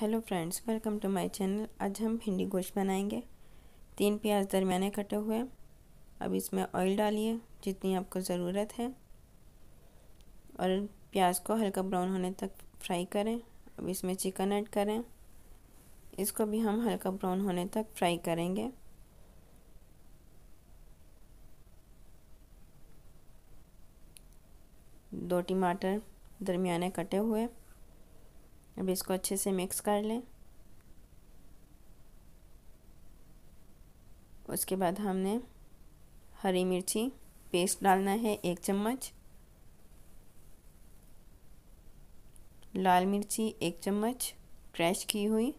hello friends welcome to my channel आज हम भिंडी गोश्त बनाएंगे तीन प्याज दरमियाने कटे हुए अब इसमें ऑयल डालिए जितनी आपको ज़रूरत है और प्याज को हल्का ब्राउन होने तक फ्राई करें अब इसमें चिकन ऐड करें इसको भी हम हल्का ब्राउन होने तक फ्राई करेंगे दो टमाटर दरमियाने कटे हुए अब इसको अच्छे से मिक्स कर लें उसके बाद हमने हरी मिर्ची पेस्ट डालना है एक चम्मच लाल मिर्ची एक चम्मच क्रैश की हुई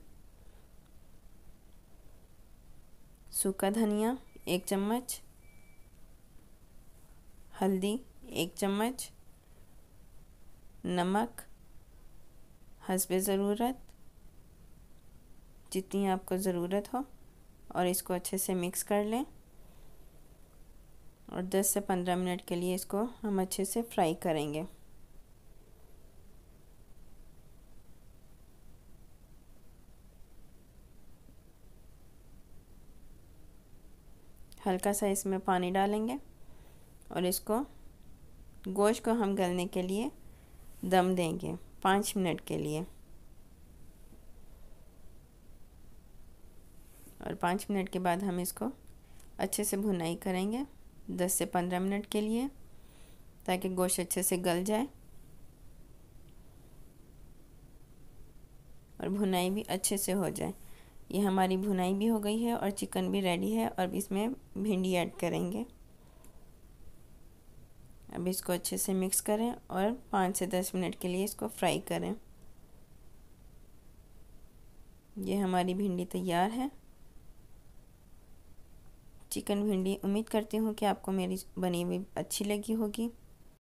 सूखा धनिया एक चम्मच हल्दी एक चम्मच नमक हसब ज़रूरत जितनी आपको ज़रूरत हो और इसको अच्छे से मिक्स कर लें और 10 से 15 मिनट के लिए इसको हम अच्छे से फ्राई करेंगे हल्का सा इसमें पानी डालेंगे और इसको गोश्त को हम गलने के लिए दम देंगे पाँच मिनट के लिए और पाँच मिनट के बाद हम इसको अच्छे से भुनाई करेंगे दस से पंद्रह मिनट के लिए ताकि गोश्त अच्छे से गल जाए और भुनाई भी अच्छे से हो जाए ये हमारी भुनाई भी हो गई है और चिकन भी रेडी है और इसमें भिंडी ऐड करेंगे अब इसको अच्छे से मिक्स करें और पाँच से दस मिनट के लिए इसको फ्राई करें ये हमारी भिंडी तैयार है चिकन भिंडी उम्मीद करती हूँ कि आपको मेरी बनी हुई अच्छी लगी होगी